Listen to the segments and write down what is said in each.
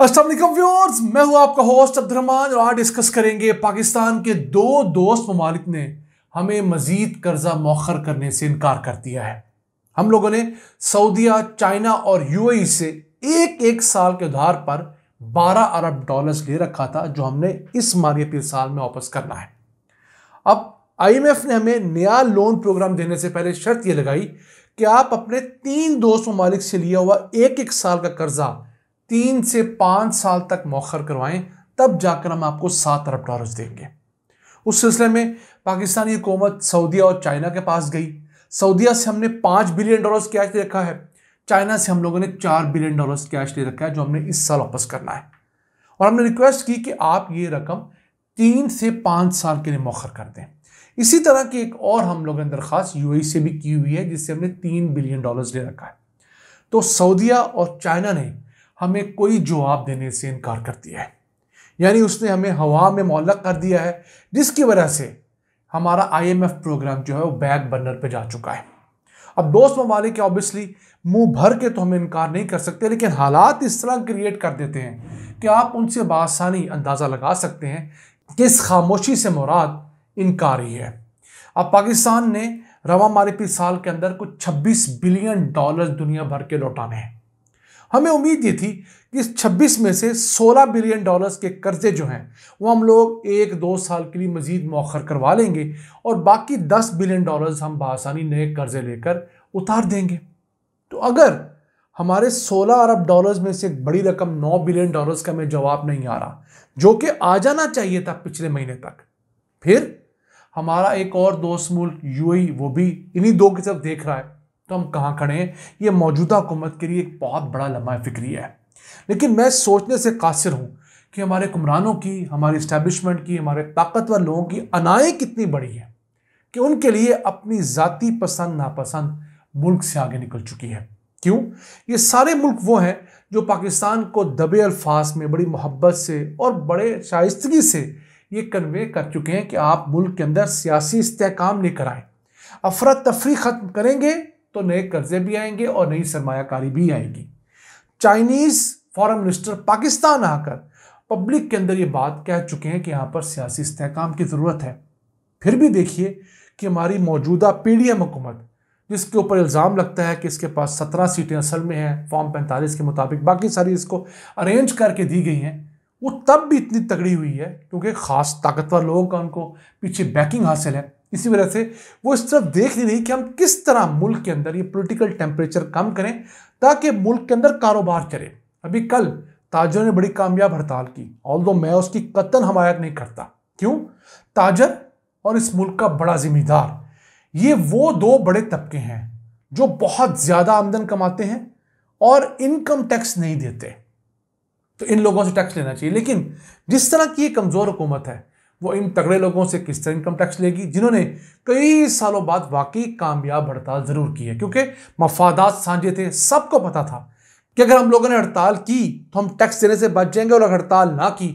viewers मैं हूं आपका होस्ट अब्दुलरमान और आज डिस्कस करेंगे पाकिस्तान के दो दोस्त ममालिक ने हमें मजीद कर्जा मौखर करने से इनकार कर दिया है हम लोगों ने सऊदिया चाइना और यूएई से एक एक साल के उधार पर 12 अरब डॉलर्स ले रखा था जो हमने इस मारे पे साल में वापस करना है अब आईएमएफ ने हमें नया लोन प्रोग्राम देने से पहले शर्त यह लगाई कि आप अपने तीन दोस्त ममालिक से लिया हुआ एक एक साल का कर्जा तीन से पाँच साल तक मौखर करवाएं तब जाकर हम आपको सात अरब डॉलर्स देंगे उस सिलसिले में पाकिस्तानी हुकूमत सऊदिया और चाइना के पास गई सऊदिया से हमने पाँच बिलियन डॉलर्स कैश ले रखा है चाइना से हम लोगों ने चार बिलियन डॉलर्स कैश ले रखा है जो हमने इस साल वापस करना है और हमने रिक्वेस्ट की कि आप ये रकम तीन से पाँच साल के लिए मौखर कर दें इसी तरह की एक और हम लोगों ने दरख्वास्त यू से भी की हुई है जिससे हमने तीन बिलियन डॉलर्स ले रखा है तो सऊदिया और चाइना ने हमें कोई जवाब देने से इनकार करती है यानी उसने हमें हवा में मोलक कर दिया है जिसकी वजह से हमारा आईएमएफ प्रोग्राम जो है वो बैक बर्नर पे जा चुका है अब दोस्त ममालिक ऑब्वियसली मुंह भर के तो हम इनकार नहीं कर सकते लेकिन हालात इस तरह क्रिएट कर देते हैं कि आप उनसे बासानी अंदाज़ा लगा सकते हैं कि इस खामोशी से मुराद इनकार ही है अब पाकिस्तान ने रवा मारिफी साल के अंदर कुछ 26 बिलियन डॉलर दुनिया भर के लौटाने हैं हमें उम्मीद ये थी कि इस छब्बीस में से सोलह बिलियन डॉलर्स के कर्जे जो हैं वो हम लोग एक दो साल के लिए मजीद मौखर करवा लेंगे और बाकी दस बिलियन डॉलर्स हम बसानी नए कर्जे लेकर उतार देंगे तो अगर हमारे 16 अरब डॉलर्स में से एक बड़ी रकम 9 बिलियन डॉलर्स का हमें जवाब नहीं आ रहा जो कि आ जाना चाहिए था पिछले महीने तक फिर हमारा एक और दोस्त मुल्क यूएई वो भी इन्हीं दो की तरफ देख रहा है तो हम कहाँ खड़े हैं ये मौजूदा हुकूमत के लिए एक बहुत बड़ा लम्हा फिक्री है लेकिन मैं सोचने से कासिर हूँ कि हमारे कुमरानों की हमारे इस्टेबलिशमेंट की हमारे ताकतवर लोगों की अनाएँ कितनी बड़ी है कि उनके लिए अपनी ज़ाति पसंद नापसंद मुल्क से आगे निकल चुकी है क्यों ये सारे मुल्क वो हैं जो पाकिस्तान को दबे अल्फाज में बड़ी मोहब्बत से और बड़े शाइस्तगी से ये कन्वे कर चुके हैं कि आप मुल्क के अंदर सियासी इस्तेकाम लेकर आएँ अफरा तफरी ख़त्म करेंगे तो नए कर्जे भी आएंगे और नई सरमाकारी भी आएगी चाइनीज फॉरन मिनिस्टर पाकिस्तान आकर पब्लिक के अंदर ये बात कह चुके हैं कि यहाँ पर सियासी इसकाम की ज़रूरत है फिर भी देखिए कि हमारी मौजूदा पी डी एम हुकूमत जिसके ऊपर इल्ज़ाम लगता है कि इसके पास सत्रह सीटें असल में हैं फॉर्म पैंतालीस के मुताबिक बाकी सारी इसको अरेंज करके दी गई हैं वो तब भी इतनी तगड़ी हुई है क्योंकि ख़ास ताकतवर लोगों का उनको पीछे बैकिंग हासिल है इसी वजह से वो इस तरफ देख नहीं कि हम किस तरह मुल्क के अंदर ये पॉलिटिकल टेम्परेचर कम करें ताकि मुल्क के अंदर कारोबार चले अभी कल ताजर ने बड़ी कामयाब हड़ताल की ऑल मैं उसकी कतन हमायत नहीं करता क्यों ताजर और इस मुल्क का बड़ा जिम्मेदार ये वो दो बड़े तबके हैं जो बहुत ज़्यादा आमदन कमाते हैं और इनकम टैक्स नहीं देते तो इन लोगों से टैक्स लेना चाहिए लेकिन जिस तरह की ये कमज़ोर हुकूमत है वो इन तगड़े लोगों से किस तरह इनकम टैक्स लेगी जिन्होंने कई सालों बाद वाकई कामयाब हड़ताल ज़रूर की है क्योंकि मफादात साझे थे सबको पता था कि अगर हम लोगों ने हड़ताल की तो हम टैक्स देने से बच जाएंगे और अगर हड़ताल ना की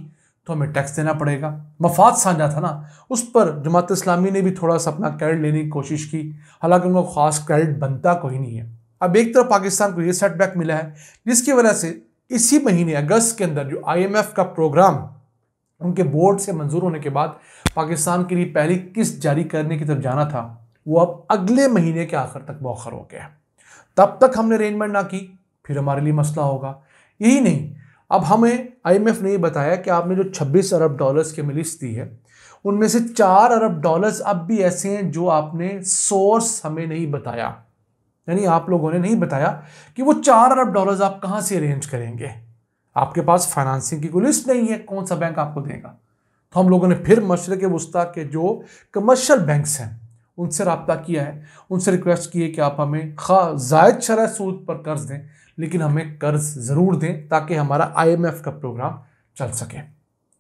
तो हमें टैक्स देना पड़ेगा मफाद साझा था ना उस पर जमात इस्लामी ने भी थोड़ा सा अपना क्रेडिट लेने की कोशिश की हालांकि उनका खास क्रेडिट बनता कोई नहीं है अब एक तरफ पाकिस्तान को ये सेटबैक मिला है जिसकी वजह से इसी महीने अगस्त के अंदर जो आईएमएफ का प्रोग्राम उनके बोर्ड से मंजूर होने के बाद पाकिस्तान के लिए पहली किस्त जारी करने की तरफ जाना था वो अब अगले महीने के आखिर तक मौखर हो गया तब तक हमने अरेंजमेंट ना की फिर हमारे लिए मसला होगा यही नहीं अब हमें आईएमएफ ने बताया कि आपने जो 26 अरब डॉलर्स की मिलिस दी है उनमें से चार अरब डॉलर्स अब भी ऐसे हैं जो आपने सोर्स हमें नहीं बताया यानी आप लोगों ने नहीं बताया कि वो चार अरब डॉलर्स आप कहाँ से अरेंज करेंगे आपके पास फाइनेंसिंग की कोई लिस्ट नहीं है कौन सा बैंक आपको देगा तो हम लोगों ने फिर मशरक़ वस्ती के जो कमर्शियल बैंक्स हैं उनसे रबता किया है उनसे रिक्वेस्ट की है कि आप हमें खा जायद शरा सूद पर कर्ज़ दें लेकिन हमें कर्ज़ ज़रूर दें ताकि हमारा आईएमएफ का प्रोग्राम चल सके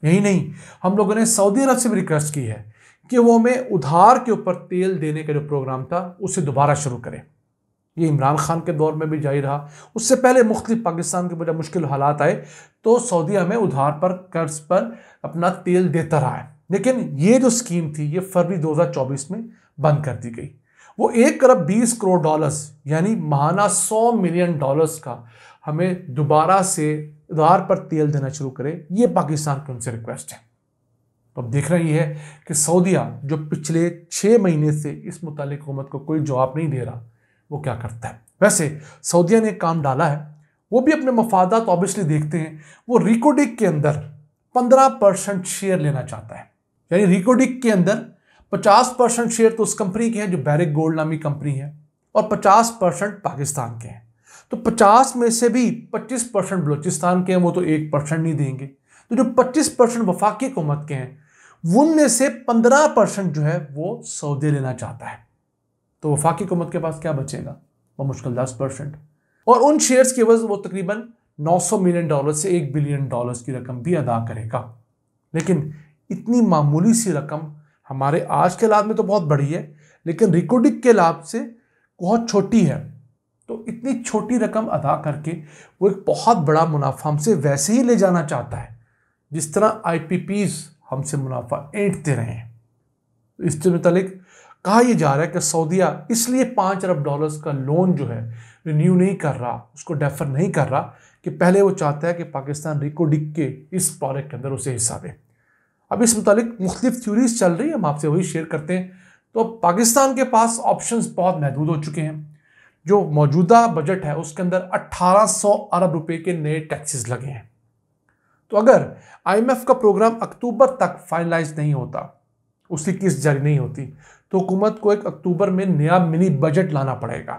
यही नहीं हम लोगों ने सऊदी अरब से भी रिक्वेस्ट की है कि वो हमें उधार के ऊपर तेल देने का जो प्रोग्राम था उसे दोबारा शुरू करें ये इमरान खान के दौर में भी जारी रहा उससे पहले मुख्त पाकिस्तान के बजाय मुश्किल हालात आए तो सऊदी हमें उधार पर कर्ज पर अपना तेल देता रहा है लेकिन ये जो स्कीम थी ये फरवरी 2024 में बंद कर दी गई वो एक अरब बीस करोड़ डॉलर्स यानी महाना सौ मिलियन डॉलर्स का हमें दोबारा से उधार पर तेल देना शुरू करे ये पाकिस्तान की उनसे रिक्वेस्ट है तो अब देख रही है कि सऊदिया जो पिछले छः महीने से इस मुतल हुकूमत को कोई जवाब नहीं दे रहा वो क्या करता है वैसे सऊदिया ने काम डाला है वो भी अपने तो ऑब्वियसली देखते हैं वो रिकोडिक के अंदर 15 परसेंट शेयर लेना चाहता है यानी रिकोडिक के अंदर 50 परसेंट शेयर तो उस कंपनी के हैं जो बैरिक गोल्ड नामी कंपनी है और 50 परसेंट पाकिस्तान के हैं तो 50 में से भी 25 परसेंट बलोचिस्तान के हैं वो तो एक परसेंट नहीं देंगे तो जो 25 परसेंट वफाकी हुकूमत के हैं उनमें से 15 परसेंट जो है वो सऊदी लेना चाहता है तो वफाकी हुकूमत के पास क्या बचेगा वह मुश्किल दस परसेंट और उन शेयर्स की वजह वो तकरीबन 900 मिलियन डॉलर से एक बिलियन डॉलर्स की रकम भी अदा करेगा लेकिन इतनी मामूली सी रकम हमारे आज के लाभ में तो बहुत बड़ी है लेकिन रिकॉर्डिंग के लाभ से बहुत छोटी है तो इतनी छोटी रकम अदा करके वो एक बहुत बड़ा मुनाफा हमसे वैसे ही ले जाना चाहता है जिस तरह आई हमसे मुनाफा ऐंठते रहे हैं तो इससे मुतलिक कहा यह जा रहा है कि सऊदीया इसलिए पाँच अरब डॉलर्स का लोन जो है रिन्यू नहीं कर रहा उसको डेफर नहीं कर रहा कि पहले वो चाहता है कि पाकिस्तान रिकोडिक के इस प्रोजेक्ट के अंदर उसे हिस्सा दे अब इस मुतालिक मुख्तलिफ थ्यूरीज चल रही है हम आपसे वही शेयर करते हैं तो पाकिस्तान के पास ऑप्शन बहुत महदूद हो चुके हैं जो मौजूदा बजट है उसके अंदर 1800 अरब रुपए के नए टैक्सेस लगे हैं तो अगर आईएमएफ का प्रोग्राम अक्टूबर तक फाइनलाइज नहीं होता उसकी किस्त जारी नहीं होती तो हुकूमत को एक अक्टूबर में नया मिनी बजट लाना पड़ेगा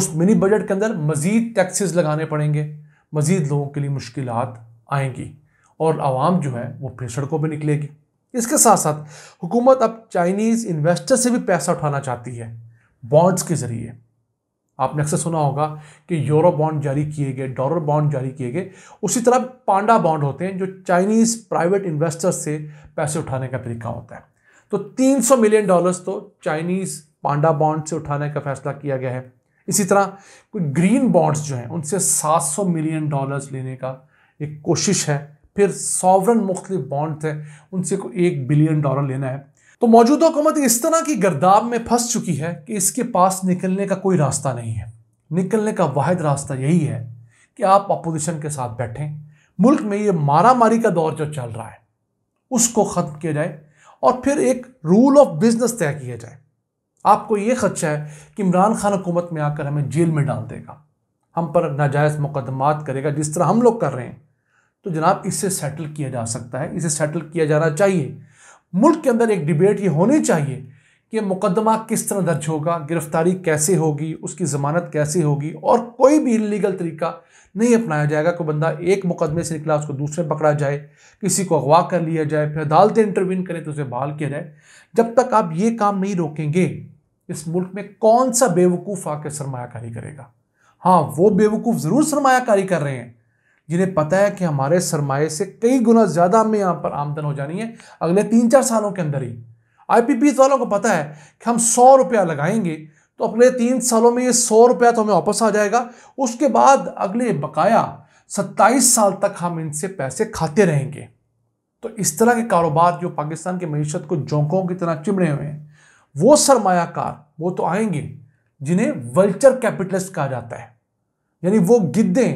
उस मिनी बजट के अंदर मज़ीद टैक्सेस लगाने पड़ेंगे मज़ीद लोगों के लिए मुश्किल आएंगी और आवाम जो है वो फिर सड़कों पर निकलेगी इसके साथ साथ हुकूमत अब चाइनीज़ इन्वेस्टर से भी पैसा उठाना चाहती है बॉन्ड्स के ज़रिए आपने अक्सर सुना होगा कि यूरो बॉन्ड जारी किए गए डॉलर बॉन्ड जारी किए गए उसी तरह पांडा बॉन्ड होते हैं जो चाइनीज़ प्राइवेट इन्वेस्टर से पैसे उठाने का तरीका होता है तो 300 मिलियन डॉलर्स तो चाइनीज पांडा बॉन्ड से उठाने का फैसला किया गया है इसी तरह कोई ग्रीन बॉन्ड्स जो हैं उनसे 700 मिलियन डॉलर्स लेने का एक कोशिश है फिर सॉवरन मुख्तलिफ बॉन्ड्स हैं उनसे कोई एक बिलियन डॉलर लेना है तो मौजूदा हुकूमत इस तरह की गर्दाब में फंस चुकी है कि इसके पास निकलने का कोई रास्ता नहीं है निकलने का वाद रास्ता यही है कि आप अपोजिशन के साथ बैठें मुल्क में ये मारा मारी का दौर जो चल रहा है उसको ख़त्म किया जाए और फिर एक रूल ऑफ बिजनेस तय किया जाए आपको ये खदशा है कि इमरान खान हुकूमत में आकर हमें जेल में डाल देगा हम पर नाजायज़ मुकदमात करेगा जिस तरह हम लोग कर रहे हैं तो जनाब इसे सेटल किया जा सकता है इसे सेटल किया जाना चाहिए मुल्क के अंदर एक डिबेट ये होनी चाहिए कि मुकदमा किस तरह दर्ज होगा गिरफ्तारी कैसे होगी उसकी ज़मानत कैसे होगी और कोई भी इलीगल तरीका नहीं अपनाया जाएगा कोई बंदा एक मुकदमे से निकला उसको दूसरे पकड़ा जाए किसी को अगवा कर लिया जाए फिर अदालतें इंटरवीन करें तो उसे बहाल किया जाए जब तक आप ये काम नहीं रोकेंगे इस मुल्क में कौन सा बेवकूफ़ आकर सरमाकारी करेगा हाँ वो बेवकूफ़ ज़रूर सरमाकारी कर रहे हैं जिन्हें पता है कि हमारे सरमाए से कई गुना ज़्यादा हमें यहाँ पर आमदन हो जानी है अगले तीन चार सालों के अंदर ही आईपीपीज वालों को पता है कि हम सौ रुपया लगाएंगे तो अपने तीन सालों में ये सौ रुपया तो हमें वापस आ जाएगा उसके बाद अगले बकाया सत्ताईस साल तक हम इनसे पैसे खाते रहेंगे तो इस तरह के कारोबार जो पाकिस्तान की मीशत को जोंकों की तरह चिमड़े हुए हैं वो सरमायाकार वो तो आएंगे जिन्हें वल्चर कैपिटलिस्ट कहा जाता है यानी वो गिद्धे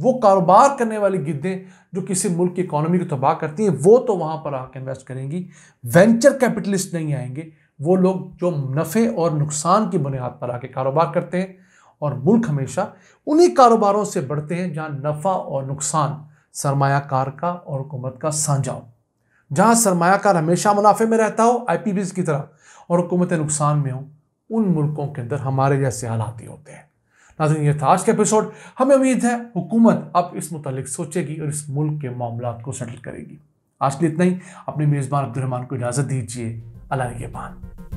वो कारोबार करने वाली गिद्धें जो किसी मुल्क की इकोनॉमी को तबाह करती हैं वो तो वहाँ पर आकर इन्वेस्ट करेंगी वेंचर कैपिटलिस्ट नहीं आएंगे वो लोग जो नफ़े और नुकसान की बुनियाद पर आके कारोबार करते हैं और मुल्क हमेशा उन्हीं कारोबारों से बढ़ते हैं जहाँ नफ़ा और नुकसान सरमाकार का और हुकूमत का साझा हो जहाँ सरमाकार हमेशा मुनाफे में रहता हो आई की तरह और हुकूमत नुकसान में हो उन मुल्कों के अंदर हमारे जैसे हालात ही होते हैं नाजन ये था आज का एपिसोड हमें उम्मीद है हुकूमत अब इस मुतल सोचेगी और इस मुल्क के मामला को सेटल करेगी आज के लिए इतना ही अपने मेज़बान अब्दुलरहमान को इजाज़त दीजिए अल्लाह के पान